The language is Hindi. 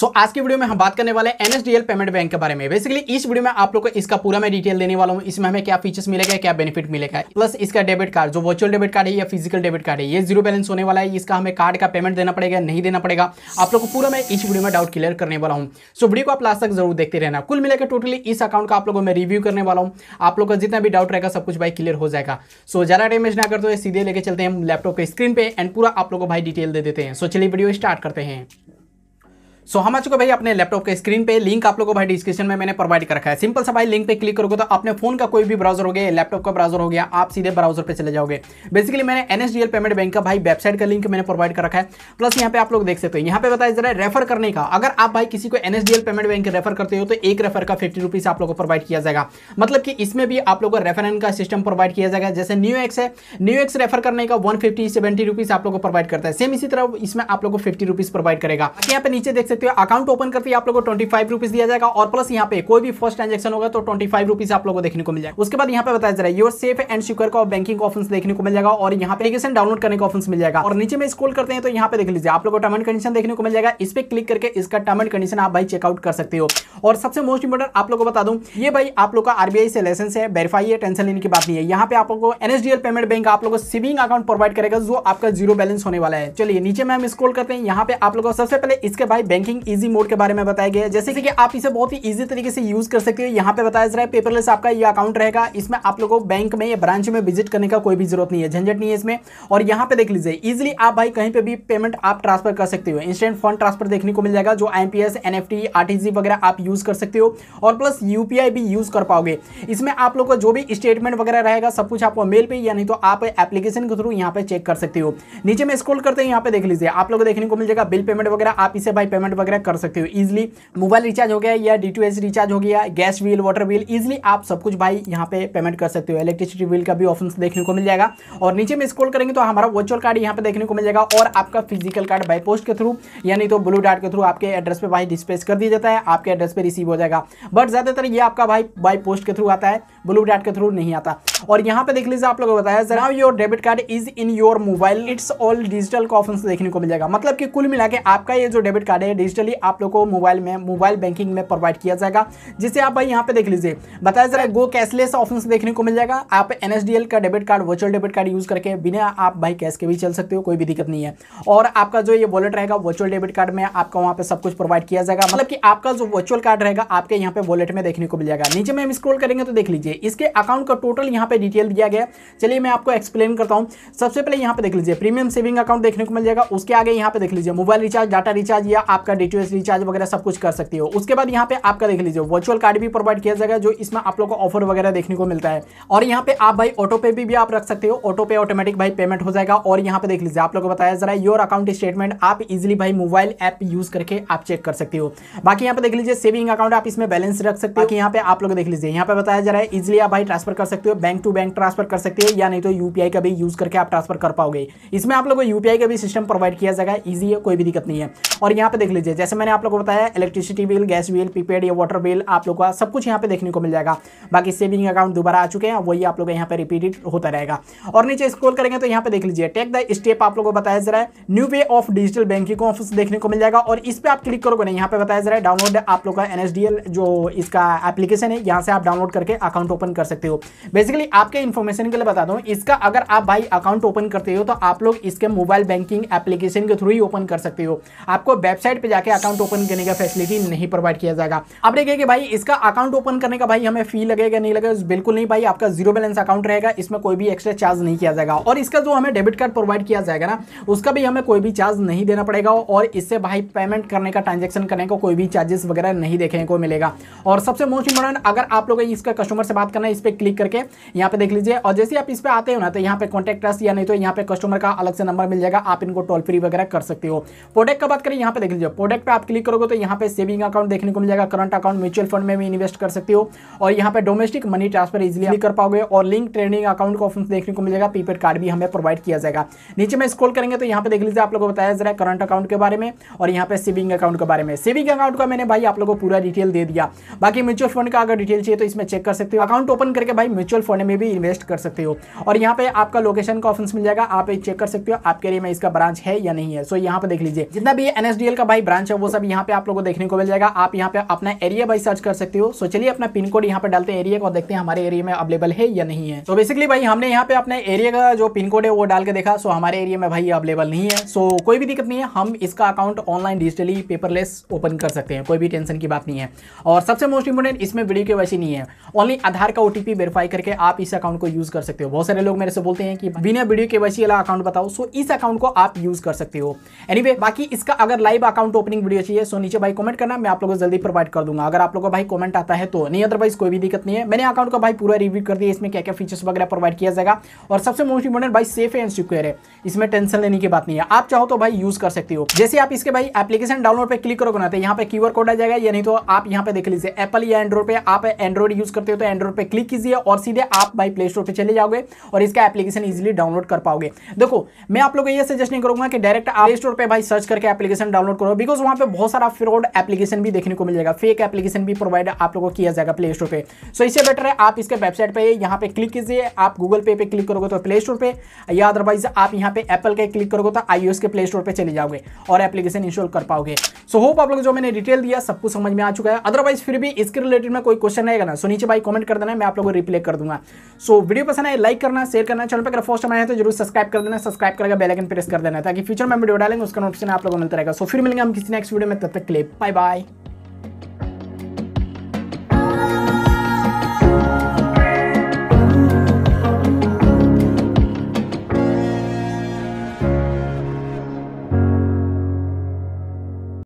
सो so, आज के वीडियो में हम बात करने वाले N S D L payment bank के बारे में बेसिकली इस वीडियो में आप लोग को इसका पूरा मैं डिटेल देने वाला हूँ इसमें हमें क्या फीचर्स मिलेगा क्या बेनिफिट मिलेगा प्लस इसका डेबिट कार्ड जो वर्चुअल डेबिट कार्ड है या फिजिकल डेबिट कार्ड है ये जीरो बैलेंस होने वाला है इसका हमें कार्ड का पेमेंट देना पड़ेगा नहीं देना पड़ेगा आप लोग को पूरा मैं इस वीडियो में डाउट क्लियर करने वाला हूँ सो वीडियो को आप लास्ट तक जरूर देखते रहना कुल मिलेगा टोटली इस अकाउंट का आप लोगों में रिव्यू करने वाला हूँ आप लोग का जितना भी डाउट रहेगा सब कुछ भाई क्लियर हो जाएगा सो ज़्यादा डैमेज ना करते हुए सीधे लेके चलते हैं हम लैपटॉप के स्क्रीन पे एंड पूरा आप लोग को भाई डिटेल दे देते हैं सो चलिए वीडियो स्टार्ट करते हैं सो हम आ चुके भाई अपने लैपटॉप के स्क्रीन पे लिंक आप लोगों को भाई डिस्क्रिप्शन में मैंने प्रोवाइड कर रखा है सिंपल सा भाई लिंक पे क्लिक करोगे तो अपने फोन का कोई भी ब्राउजर हो गया लैपटॉप का ब्राउजर हो गया आप सीधे ब्राउजर पे चले जाओगे बेसिकली मैंने एनएसडीएल पेमेंट बैंक का भाई वेबसाइट का लिंक मैंने प्रोवाइड कर रखा है प्लस यहाँ पे आप लोग देख सकते हैं यहाँ पे बताया जा रहा है रेफर करने का अगर आप भाई किसी को एनएसडीएल पेमेंट बैंक रेफर करते हो तो एक रेफर का फिफ्टी रुपीज आप लोग को प्रोवाइड किया जाएगा मतलब कि इसमें भी आप लोगों को रेफर का सिस्टम प्रोवाइड किया जाएगा जैसे न्यू एक्स है न्यू एक्स रेफर करने का वन फिफ्टी आप लोग को प्रोवाइड करता है सेम इसी तरह इसमें आप लोग को फिफ्टी रुपीज प्रोवाइड करेगा यहाँ पे नीचे देख सकते सकते हो अकाउंट ओपन करते ही आप लोग को ट्वेंटी फाइव रुपीज दिया जाएगा और प्लस यहाँ पे कोई भी फर्स्ट ट्रांजेक्शन होगा तो ट्वेंटी फाइव रुपीज आप लोग को देखने को मिल जाएगा उसके बाद यहाँ पे बताया जा रहा है योर सेफ एंड सिक्योर का बैंकिंग ऑफिस देखने को मिल जाएगा और यहाँ पे एप्लीकेशन डाउनलोड करने का ऑफिस मिल जाएगा और नीचे में स्कोल करते हैं तो यहाँ पे देख लीजिए आप लोग को टर्म एंड कंडीशन देखने को मिल जाएगा इस पर क्लिक करके इसका टर्म एंड कंडीशन आप भाई चेकआउट कर सकते हो और सबसे मोस्ट इंपोर्टेंट आप लोग को बता दूं ये भाई आप लोग का आरबीआई से लाइसेंस है वेरीफाई है टेंशन लेने की बात नहीं है यहाँ पे आप लोग को एनएसडीएल पेमेंट बैंक आप लोग को सेविंग अकाउंट प्रोवाइड करेगा जो आपका जीरो बैलेंस होने वाला है चलिए नीचे में हम स्कोल करते हैं यहाँ पे आप लोग सबसे पहले इसके भाई बैंकिंग इजी मोड के बारे में बताया गया है जैसे कि आप इसे बहुत ही इजी तरीके से यूज कर सकते हो यहाँ पे बताया जा रहा है पेपरलेस आपका ये अकाउंट रहेगा इसमें आप लोगों को बैंक में या ब्रांच में विजिट करने का कोई भी जरूरत नहीं है झंझट नहीं है इसमें और यहाँ पे देख लीजिए इजिली आप भाई कहीं पर भी पेमेंट आप ट्रांसफर कर सकते हो इंस्टेंट फंड ट्रांसफर देखने को मिल जाएगा जो आई एनएफटी आरटीजी वगैरह आप यूज कर सकते हो और प्लस यूपीआई भी यूज कर पाओगे इसमें आप लोग को जो भी स्टेटमेंट वगैरह रहेगा सब कुछ आपको मेल पे या नहीं तो आप एप्लीकेशन के थ्रू यहाँ पे चेक कर सकते हो नीचे में स्क्रोल करते हैं यहाँ पे देख लीजिए आप लोग देखने को मिल जाएगा बिल पेमेंट वगैरह आप इसे भाई पेमेंट पेमेंट वगैरह कर सकते हो इजिली मोबाइल रिचार्ज हो गया या डी रिचार्ज हो गया gas bill water bill easily आप सब कुछ भाई यहाँ पे पेमेंट कर सकते हो इलेक्ट्रिसिटी बिल का भी ऑप्शन देखने को मिल जाएगा और नीचे में स्क्रॉल करेंगे तो हमारा वर्चुअल कार्ड यहाँ पे देखने को मिल जाएगा और आपका फिजिकल कार्ड बाई पोस्ट के थ्रू यानी तो ब्लू डार्ट के थ्रू आपके एड्रेस पर भाई डिस्पेच कर दिया जाता है आपके एड्रेस पर रिसीव हो जाएगा बट ज़्यादातर ये आपका भाई बाई पोस्ट के थ्रू आता है ब्लू डार्ट के थ्रू नहीं आता और यहाँ पे देख लीजिए आप लोगों को बताया जरा your debit card is in your mobile it's all digital का ऑप्शन देखने को मिल जाएगा मतलब कि कुल मिला आपका ये जो डेबिट कार्ड है डिजिटली आप लोग को मोबाइल में मोबाइल बैंकिंग में प्रोवाइड किया जाएगा जिसे आप भाई यहाँ पे देख लीजिए बताया जरा गो कैशलेस ऑप्शन देखने को मिल जाएगा आप एन का debit card virtual debit card use करके बिना आप भाई कैश के भी चल सकते हो कोई भी दिक्कत नहीं है और आपका जो ये वॉलेट रहेगा वर्चुअल डेबिट कार्ड में आपका वहाँ पर सब कुछ प्रोवाइड किया जाएगा मतलब कि आपका जो वर्चुअल कार्ड रहेगा आपके यहाँ पे वॉलेट में देखने को मिल जाएगा नीचे में हम स्क्रोल करेंगे तो देख लीजिए इसके अकाउंट का टोटल यहाँ पे डिटेल दिया गया चलिए मैं आपको एक्सप्लेन करता हूँ सबसे पहले यहाँ पे देख लीजिए प्रीमियम सेविंग अकाउंट देखने को मिल जाएगा उसके आगे यहाँ पे देख लीजिए मोबाइल रिचार्ज डाटा रिचार्ज या आपका आपका डी रिचार्ज वगैरह सब कुछ कर सकती हो उसके बाद यहाँ पे आपका देख लीजिए वर्चुअल कार्ड भी प्रोवाइड किया जाएगा जो इसमें आप लोग को ऑफर वगैरह देखने को मिलता है और यहाँ पे आप भाई ऑटो पे भी, भी आप रख सकते हो ऑटो पे ऑटोमेटिक भाई पेमेंट हो जाएगा और यहाँ पे देख लीजिए आप लोग को बताया जरा योर अकाउंट स्टेटमेंट आप इजिली भाई मोबाइल ऐप यूज करके आप चेक कर सकते हो बाकी यहाँ पे देख लीजिए सेविंग अकाउंट आप इसमें बैलेंस रख सकते हो यहाँ पे आप लोग देख लीजिए यहाँ पे बताया जा रहा है इजिली आप भाई ट्रांसफर कर सकते हो बैंक टू बैंक ट्रांसफर कर सकते हो या नहीं तो यूपीआई का भी यूज करके आप ट्रांसफर कर पाओगे इसमें आप लोग को यूपीआई का भी सिस्टम प्रोवाइड किया जाएगा ईजी है कोई भी दिक्कत नहीं है और यहाँ पे देख लीजिए लीजिए जैसे मैंने आप लोगों को बताया electricity bill gas bill prepaid या वाटर बिल आप लोगों का सब कुछ यहाँ पे देखने को मिल जाएगा बाकी सेविंग अकाउंट दोबारा आ चुके हैं वही आप लोग यहाँ पे रिपीटेड होता रहेगा और नीचे स्क्रोल करेंगे तो यहाँ पे देख लीजिए टेक द स्टेप आप लोगों को बताया जा रहा है new way of digital banking office देखने को मिल जाएगा और इस पर आप क्लिक करोगे यहाँ पे बताया जा रहा है डाउनलोड आप लोग का एन जो इसका एप्लीकेशन है यहाँ से आप डाउनलोड करके अकाउंट ओपन कर सकते हो बेसिकली आपके इन्फॉर्मेशन के लिए बता दूँ इसका अगर आप भाई अकाउंट ओपन करते हो तो आप लोग इसके मोबाइल बैंकिंग एप्लीकेशन के थ्रू ही ओपन कर सकते हो आपको वेबसाइट पर जाके अकाउंट ओपन करने का फैसिलिटी नहीं प्रोवाइड किया जाएगा आप देखिए कि भाई इसका अकाउंट ओपन करने का भाई हमें फी लगेगा नहीं लगेगा बिल्कुल नहीं भाई आपका जीरो बैलेंस अकाउंट रहेगा इसमें कोई भी एक्स्ट्रा चार्ज नहीं किया जाएगा और इसका जो हमें डेबिट कार्ड प्रोवाइड किया जाएगा ना उसका भी हमें कोई भी चार्ज नहीं देना पड़ेगा और इससे भाई पेमेंट करने का ट्रांजेक्शन करने का कोई भी चार्जेस वगैरह नहीं देखने को मिलेगा और सबसे मोस्ट इंपॉर्टेंट अगर आप लोग इसका कस्टमर से बात करना है इस पर क्लिक करके यहाँ पे देख लीजिए और जैसे आप इस पर आते हो ना तो यहाँ पे कॉन्टेक्ट ट्रस्ट या नहीं तो यहाँ पे कस्टमर का अलग से नंबर मिल जाएगा आप इनको टोल फ्री वगैरह कर सकते हो प्रोडक्ट का बात करें यहाँ पे देख लीजिए प्रोडक्ट पे आप क्लिक करोगे तो यहाँ पे सेविंग अकाउंट देखने को मिल जाएगा करंट अकाउंट म्यूचुअल फंड में भी इन्वेस्ट कर सकते हो और यहाँ पे डोमेस्टिक मनी ट्रांसफर इजिली कर पाओगे और लिंक ट्रेडिंग अकाउंट का ऑप्शन देखने को मिल जाएगा कार्ड भी हमें प्रोवाइड किया जाएगा नीचे में स्क्रॉल करेंगे तो यहाँ पे देख लीजिए आप लोगों को बताया जा रहा है करंट अकाउंट के बारे में और यहाँ पे सेविंग अकाउंट के बारे में सेविंग अकाउंट का मैंने भाई आप लोगों को पूरा डिटेल दे दिया बाकी म्यूचुअल फंड का अगर डिटेल चाहिए तो इसमें चेक कर सकते हो अकाउंट ओपन करके भाई म्यूचुअल फंड में भी इन्वेस्ट कर सकते हो और यहाँ पे आपका लोकेशन का ऑप्शन मिल जाएगा आप चेक कर सकते हो आपके लिए इसका ब्रांच है या नहीं है सो यहाँ पे देख लीजिए जितना भी एनएसडीएल का भाई ब्रांच है वो सब यहाँ पे आप लोगों को देखने को मिल जाएगा आप यहाँ पे अपना एरिया भाई सर्च कर सकते हो सो चलिए अपना पिन कोड यहाँ पे डालते हैं एरिया को देखते हैं हमारे एरिया में अवेलेबल है या नहीं है तो बेसिकली भाई हमने यहाँ पे अपने एरिया का जो पिन कोड है वो डाल के देखा सो हमारे एरिया में भाई अवेलेबल नहीं है सो कोई भी दिक्कत नहीं है हम इसका account online digitally paperless open कर सकते हैं कोई भी टेंशन की बात नहीं है और सबसे मोस्ट इंपोर्टेंट इसमें वीडियो के वैसे नहीं है ओनली आधार का ओटीपी वेरीफाई करके आप इस अकाउंट को यूज कर सकते हो बहुत सारे लोग मेरे से बोलते हैं कि बिना वीडियो के वैसी वाला अकाउंट बताओ सो इस अकाउंट को आप यूज कर सकते हो एनी बाकी इसका अगर live account account opening video चाहिए सो नीचे भाई कमेंट करना मैं आप लोगों को जल्दी प्रोवाइड कर दूंगा अगर आप लोगों को भाई कमेंट आता है तो नहीं अदरवाइज कोई भी दिक्कत नहीं है मैंने अकाउंट का भाई पूरा रिव्यू कर दिया इसमें क्या क्या फीचर्स वगैरह प्रोवाइड किया जाएगा और सबसे मोस्ट इंपॉर्टेंट भाई सेफ एंड सिक्योर है इसमें टेंशन लेने की बात नहीं है आप चाहो तो भाई यूज कर सकते हो जैसे आप इसके भाई एप्लीकेशन डाउनलोड पर क्लिक करोगे ना तो यहाँ पे क्यू कोड आ जाएगा या नहीं तो आप यहाँ पे देख लीजिए एप्पल या एंड्रॉइड पर आप एंड्रॉइड यूज करते हो तो एंड्रॉइड पर क्लिक कीजिए और सीधे आप भाई प्ले स्टोर पर चले जाओगे और इसका एप्लीकेशन ईजिली डाउनलोड कर पाओगे देखो मैं आप लोगों को यह सजेस्ट नहीं करूंगा कि डायरेक्ट आप प्ले स्टोर पर भाई सर्च करके एप्लीकेशन डाउनलोड करो बिकॉज वहां पे बहुत सारा फ्रॉड एप्लीकेशन भी देखने को मिल जाएगा फेक एप्लीकेशन भी प्रोवाइड आप लोगों को किया जाएगा प्ले स्टोर पर सो इससे बेटर है आप इसके वेबसाइट पर यहाँ पे क्लिक कीजिए आप गूगल पे पे क्लिक करोगे तो प्ले स्टोर पर या अदरवाइज आप यहाँ पे एप्पल के क्लिक करोगे तो आई के प्ले स्टोर पर चले जाओगे और एप्लीकेशन इंस्टॉल कर पाओगे सो होप आप लोग जो मैंने डिटेल दिया सब कुछ समझ में आ चुका है अदरवाइज फिर भी इसके रिलेटेड में कोई क्वेश्चन रहेगा ना सो नीचे भाई कमेंट कर देना मैं आप लोगों को रिप्लाई कर दूंगा सो वीडियो पसंद है लाइक करना शेयर करना चैनल पर अगर फर्स्ट टाइम आए तो जरूर सब्सक्राइब कर देना सब्सक्राइब करके बेलाइकन प्रेस कर देना ताकि फ्यूचर में वीडियो डालेंगे उसका नोटिफिकेशन आप लोगों को मिलता रहेगा सो फिर मिलेंगे हम किसी नेक्स्ट वीडियो में तब तक क्लिप बाय बाय